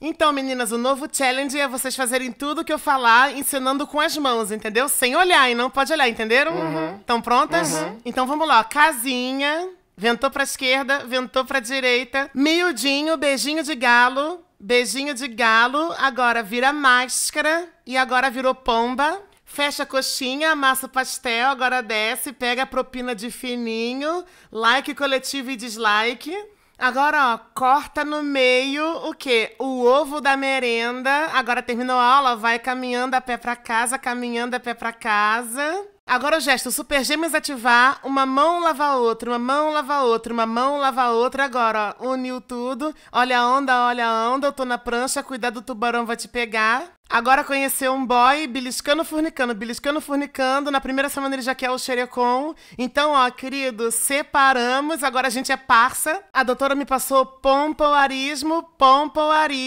Então, meninas, o novo challenge é vocês fazerem tudo que eu falar ensinando com as mãos, entendeu? Sem olhar, e não pode olhar, entenderam? Estão uhum. uhum. prontas? Uhum. Então vamos lá, casinha, ventou pra esquerda, ventou pra direita, miudinho, beijinho de galo, beijinho de galo, agora vira máscara e agora virou pomba. Fecha a coxinha, amassa o pastel, agora desce, pega a propina de fininho, like coletivo e dislike. Agora, ó, corta no meio o quê? O ovo da merenda. Agora terminou a aula, vai caminhando a pé para casa, caminhando a pé para casa. Agora o gesto Super Gêmeos ativar, uma mão lava a outra, uma mão lava a outra, uma mão lava a outra. Agora, ó, uniu tudo. Olha a onda, olha a onda, eu tô na prancha, cuidado, o tubarão vai te pegar. Agora conheceu um boy beliscando, fornicando, beliscando, fornicando. Na primeira semana ele já quer o xerecon. Então, ó, querido, separamos. Agora a gente é parça. A doutora me passou pompoarismo, pompoarismo.